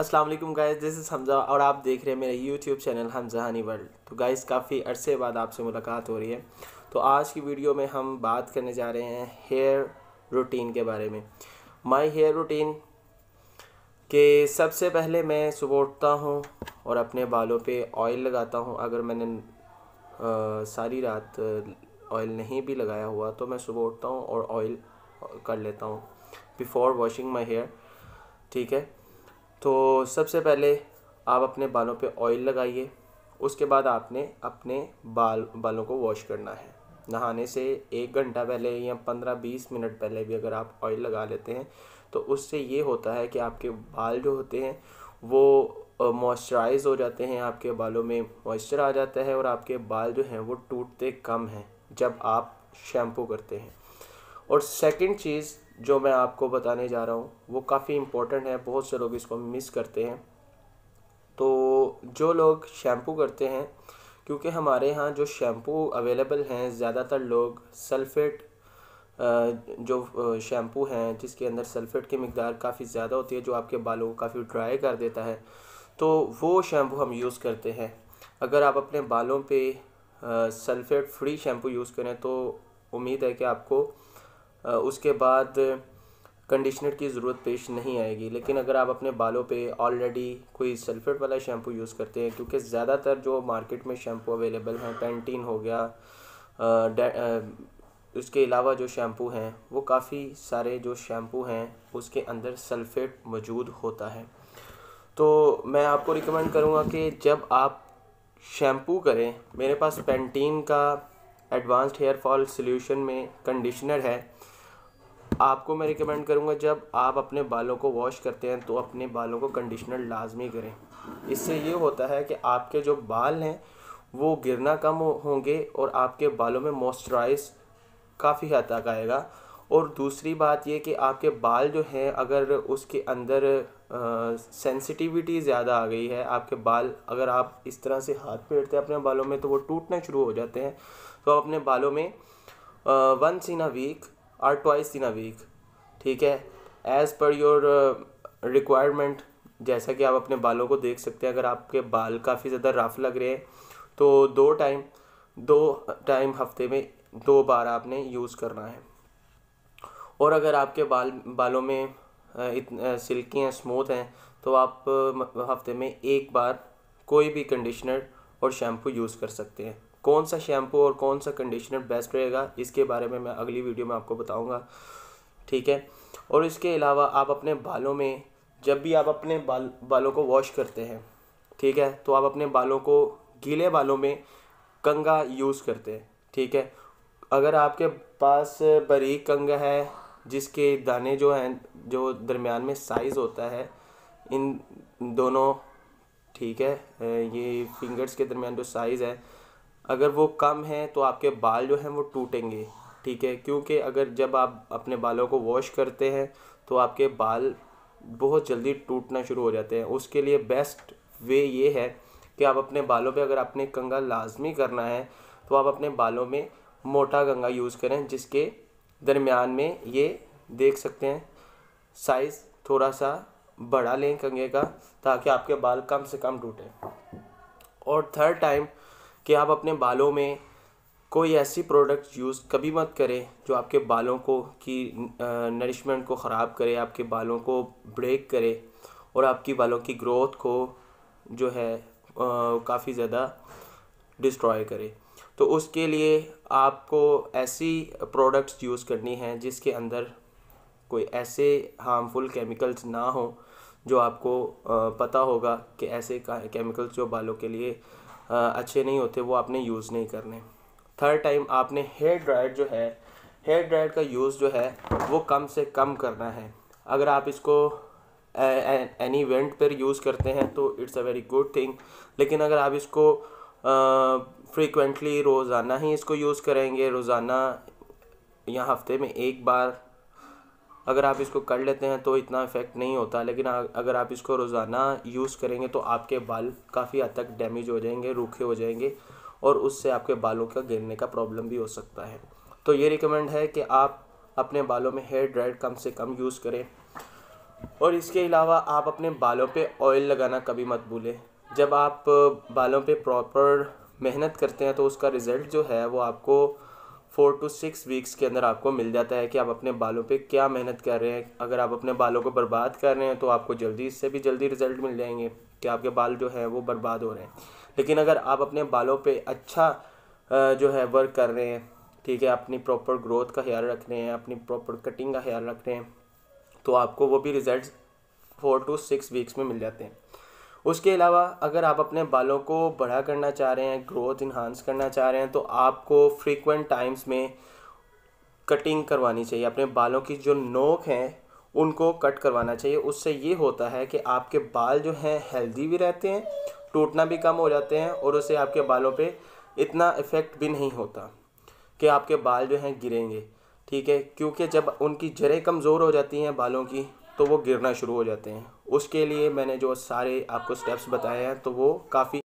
अस्सलाम वालेकुम guys this is Hamza और आप देख रहे हैं मेरे YouTube channel Hamza honey world तो गाइस काफ़ी अरसे बाद आपसे मुलाकात हो रही है तो आज की वीडियो में हम बात करने जा रहे हैं हेयर रूटीन के बारे में माय हेयर रूटीन के सबसे पहले मैं सुबह उठता हूँ और अपने बालों पे ऑयल लगाता हूँ अगर मैंने आ, सारी रात ऑयल नहीं भी लगाया हुआ तो मैं सुबह उठता हूँ और ऑयल कर लेता हूँ बिफ़ोर वॉशिंग माई हेयर ठीक है तो सबसे पहले आप अपने बालों पे ऑयल लगाइए उसके बाद आपने अपने बाल बालों को वॉश करना है नहाने से एक घंटा पहले या पंद्रह बीस मिनट पहले भी अगर आप ऑयल लगा लेते हैं तो उससे ये होता है कि आपके बाल जो होते हैं वो मॉइस्चराइज हो जाते हैं आपके बालों में मॉइस्चर आ जाता है और आपके बाल जो हैं वो टूटते कम हैं जब आप शैम्पू करते हैं और सेकंड चीज़ जो मैं आपको बताने जा रहा हूँ वो काफ़ी इम्पोर्टेंट है बहुत से लोग इसको मिस करते हैं तो जो लोग शैम्पू करते हैं क्योंकि हमारे यहाँ जो शैम्पू अवेलेबल हैं ज़्यादातर लोग सल्फेट जो शैम्पू हैं जिसके अंदर सल्फेट की मकदार काफ़ी ज़्यादा होती है जो आपके बालों को काफ़ी ड्राई कर देता है तो वो शैम्पू हम यूज़ करते हैं अगर आप अपने बालों पे सल्फेट फ्री शैम्पू यूज़ करें तो उम्मीद है कि आपको उसके बाद कंडीशनर की ज़रूरत पेश नहीं आएगी लेकिन अगर आप अपने बालों पे ऑलरेडी कोई सल्फ़ेट वाला शैम्पू यूज़ करते हैं क्योंकि ज़्यादातर जो मार्केट में शैम्पू अवेलेबल हैं पेंटीन हो गया उसके अलावा जो शैम्पू हैं वो काफ़ी सारे जो शैम्पू हैं उसके अंदर सल्फ़ेट मौजूद होता है तो मैं आपको रिकमेंड करूँगा कि जब आप शैम्पू करें मेरे पास पेंटीन का एडवांस्ड हेयर फॉल सोल्यूशन में कंडीशनर है आपको मैं रिकमेंड करूँगा जब आप अपने बालों को वॉश करते हैं तो अपने बालों को कंडीशनर लाजमी करें इससे ये होता है कि आपके जो बाल हैं वो गिरना कम होंगे और आपके बालों में मॉइस्चराइज काफ़ी हद तक आएगा और दूसरी बात ये कि आपके बाल जो हैं अगर उसके अंदर सेंसिटिविटी ज़्यादा आ गई है आपके बाल अगर आप इस तरह से हाथ फेरते हैं अपने बालों में तो वो टूटना शुरू हो जाते हैं तो अपने बालों में once in a week are twice in a week ठीक है एज़ पर योर रिक्वायरमेंट जैसा कि आप अपने बालों को देख सकते हैं अगर आपके बाल काफ़ी ज़्यादा रफ लग रहे हैं तो दो टाइम दो टाइम हफ्ते में दो बार आपने यूज़ करना है और अगर आपके बाल बालों में uh, इतने सिल्की uh, हैं स्मूथ हैं तो आप uh, हफ्ते में एक बार कोई भी कंडीशनर और शैम्पू यूज़ कर सकते हैं कौन सा शैम्पू और कौन सा कंडीशनर बेस्ट रहेगा इसके बारे में मैं अगली वीडियो में आपको बताऊँगा ठीक है और इसके अलावा आप अपने बालों में जब भी आप अपने बाल बालों को वॉश करते हैं ठीक है तो आप अपने बालों को गीले बालों में कंगा यूज़ करते हैं ठीक है अगर आपके पास बारीक कंगा है जिसके दाने जो हैं जो दरमियान में साइज़ होता है इन दोनों ठीक है ये फिंगर्स के दरमियान जो साइज़ है अगर वो कम है तो आपके बाल जो हैं वो टूटेंगे ठीक है क्योंकि अगर जब आप अपने बालों को वॉश करते हैं तो आपके बाल बहुत जल्दी टूटना शुरू हो जाते हैं उसके लिए बेस्ट वे ये है कि आप अपने बालों पे अगर आपने कंगा लाजमी करना है तो आप अपने बालों में मोटा कंगा यूज़ करें जिसके दरमियान में ये देख सकते हैं साइज़ थोड़ा सा बढ़ा लें कंगे का ताकि आपके बाल कम से कम टूटें और थर्ड टाइम कि आप अपने बालों में कोई ऐसी प्रोडक्ट यूज़ कभी मत करें जो आपके बालों को की नरिशमेंट को ख़राब करे आपके बालों को ब्रेक करे और आपकी बालों की ग्रोथ को जो है काफ़ी ज़्यादा डिस्ट्रॉय करे तो उसके लिए आपको ऐसी प्रोडक्ट्स यूज़ करनी हैं जिसके अंदर कोई ऐसे हार्मफुल केमिकल्स ना हो जो आपको पता होगा कि ऐसे केमिकल्स जो बालों के लिए अच्छे नहीं होते वो आपने यूज़ नहीं करने थर्ड टाइम आपने हेयर ड्रायर जो है हेयर ड्रायर का यूज़ जो है वो कम से कम करना है अगर आप इसको एनी इवेंट पर यूज़ करते हैं तो it's a very good thing लेकिन अगर आप इसको फ्रीक्वेंटली रोज़ाना ही इसको यूज़ करेंगे रोज़ाना या हफ्ते में एक बार अगर आप इसको कर लेते हैं तो इतना इफ़ेक्ट नहीं होता लेकिन अगर आप इसको रोज़ाना यूज़ करेंगे तो आपके बाल काफ़ी हद तक डैमेज हो जाएंगे रूखे हो जाएंगे और उससे आपके बालों का गिरने का प्रॉब्लम भी हो सकता है तो ये रिकमेंड है कि आप अपने बालों में हेयर ड्राइड कम से कम यूज़ करें और इसके अलावा आप अपने बालों पे ऑयल लगाना कभी मत भूलें जब आप बालों पे प्रॉपर मेहनत करते हैं तो उसका रिज़ल्ट जो है वो आपको फोर टू सिक्स वीक्स के अंदर आपको मिल जाता है कि आप अपने बालों पे क्या मेहनत कर रहे हैं अगर आप अपने बालों को बर्बाद कर रहे हैं तो आपको जल्दी इससे भी जल्दी रिजल्ट मिल जाएंगे कि आपके बाल जो है वो बर्बाद हो रहे हैं लेकिन अगर आप अपने बालों पर अच्छा जो है वर्क कर रहे हैं ठीक है अपनी प्रॉपर ग्रोथ का ख्याल रख रहे हैं अपनी प्रॉपर कटिंग का ख्याल रख रहे हैं तो आपको वो भी result four to six weeks में मिल जाते हैं उसके अलावा अगर आप अपने बालों को बड़ा करना चाह रहे हैं ग्रोथ इन्हांस करना चाह रहे हैं तो आपको फ्रीक्वेंट टाइम्स में कटिंग करवानी चाहिए अपने बालों की जो नोक हैं उनको कट करवाना चाहिए उससे ये होता है कि आपके बाल जो हैं हेल्दी भी रहते हैं टूटना भी कम हो जाते हैं और उससे आपके बालों पे इतना इफ़ेक्ट भी नहीं होता कि आपके बाल जो हैं गिरेंगे ठीक है क्योंकि जब उनकी जड़ें कमज़ोर हो जाती हैं बालों की तो वो गिरना शुरू हो जाते हैं उसके लिए मैंने जो सारे आपको स्टेप्स बताए हैं तो वो काफ़ी